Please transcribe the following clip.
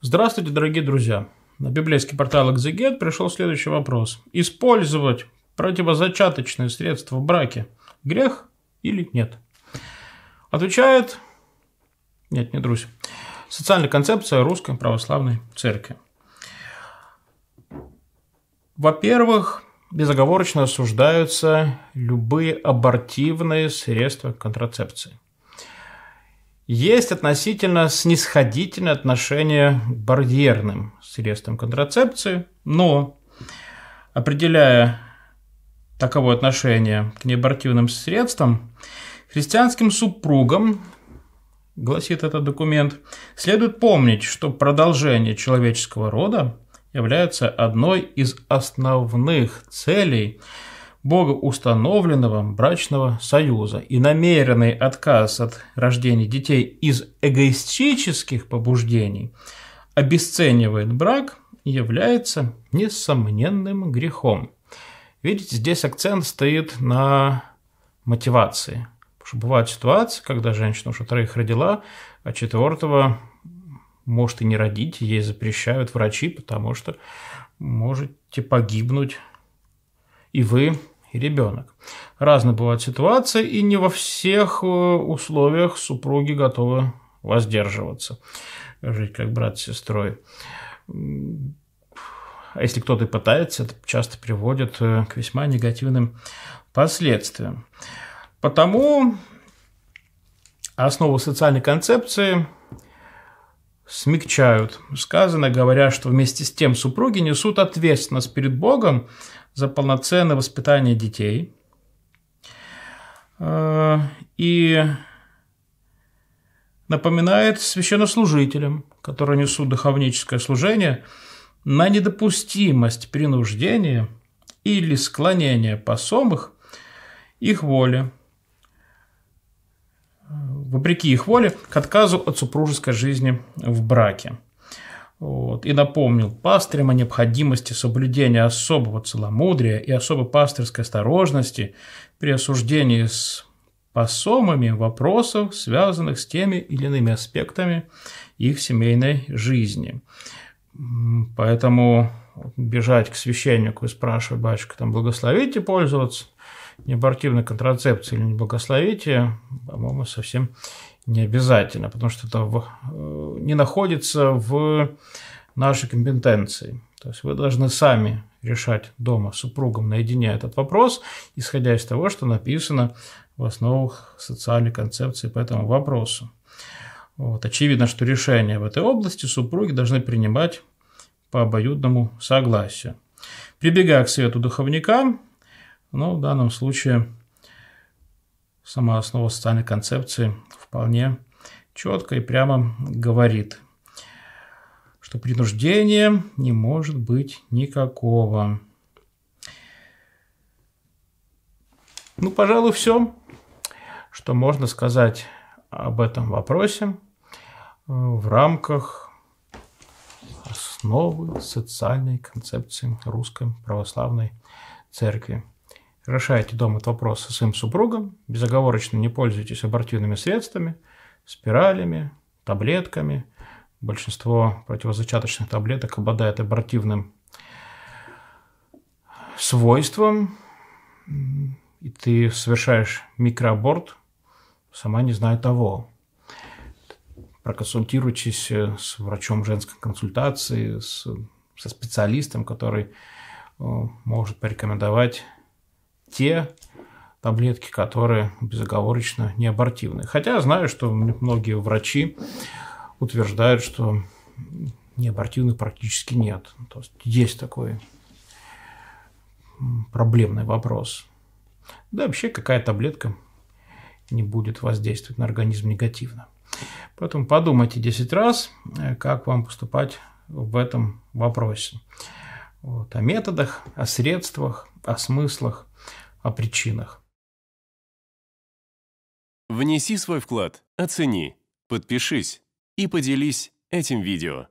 Здравствуйте, дорогие друзья! На библейский портал «Экзегет» пришел следующий вопрос. Использовать противозачаточные средства в браке – грех или нет? Отвечает… Нет, не Русь. Социальная концепция Русской Православной Церкви. Во-первых, безоговорочно осуждаются любые абортивные средства контрацепции – есть относительно снисходительное отношение к барьерным средствам контрацепции, но определяя таковое отношение к неабортивным средствам, христианским супругам, гласит этот документ, следует помнить, что продолжение человеческого рода является одной из основных целей – богоустановленного брачного союза и намеренный отказ от рождения детей из эгоистических побуждений обесценивает брак и является несомненным грехом. Видите, здесь акцент стоит на мотивации. Потому что бывают ситуации, когда женщина уже троих родила, а четвертого может и не родить, ей запрещают врачи, потому что можете погибнуть и вы и ребенок. Разные бывают ситуации, и не во всех э, условиях супруги готовы воздерживаться, жить как брат с сестрой. А если кто-то и пытается, это часто приводит э, к весьма негативным последствиям. Потому основу социальной концепции смягчают сказано, говоря, что вместе с тем супруги несут ответственность перед Богом за полноценное воспитание детей. Э, и напоминает священнослужителям, которые несут духовническое служение, на недопустимость принуждения или склонения посомых их воле, вопреки их воле, к отказу от супружеской жизни в браке. Вот, и напомнил пастырям о необходимости соблюдения особого целомудрия и особой пастырской осторожности при осуждении с посомами вопросов, связанных с теми или иными аспектами их семейной жизни. Поэтому бежать к священнику и спрашивать, батюшка, там, благословите пользоваться, неабортивной контрацепции или неблагословития, по-моему, совсем не обязательно, потому что это в, э, не находится в нашей компетенции. То есть вы должны сами решать дома с супругом наедине этот вопрос, исходя из того, что написано в основах социальной концепции по этому вопросу. Вот. Очевидно, что решения в этой области супруги должны принимать по обоюдному согласию. Прибегая к совету духовника, но в данном случае сама основа социальной концепции вполне четко и прямо говорит, что принуждения не может быть никакого. Ну, пожалуй, все, что можно сказать об этом вопросе э, в рамках основы социальной концепции Русской Православной Церкви. Решайте дома этот вопрос со своим супругом. Безоговорочно не пользуйтесь абортивными средствами, спиралями, таблетками. Большинство противозачаточных таблеток обладает абортивным свойством. И ты совершаешь микроаборт, сама не зная того. Проконсультируйтесь э, с врачом женской консультации, с, со специалистом, который э, может порекомендовать те таблетки, которые безоговорочно неабортивны. Хотя знаю, что многие врачи утверждают, что неабортивных практически нет. То есть есть такой проблемный вопрос. Да вообще какая таблетка не будет воздействовать на организм негативно. Поэтому подумайте 10 раз, э, как вам поступать в этом вопросе. Вот, о методах, о средствах, о смыслах о причинах. Внеси свой вклад, оцени, подпишись и поделись этим видео.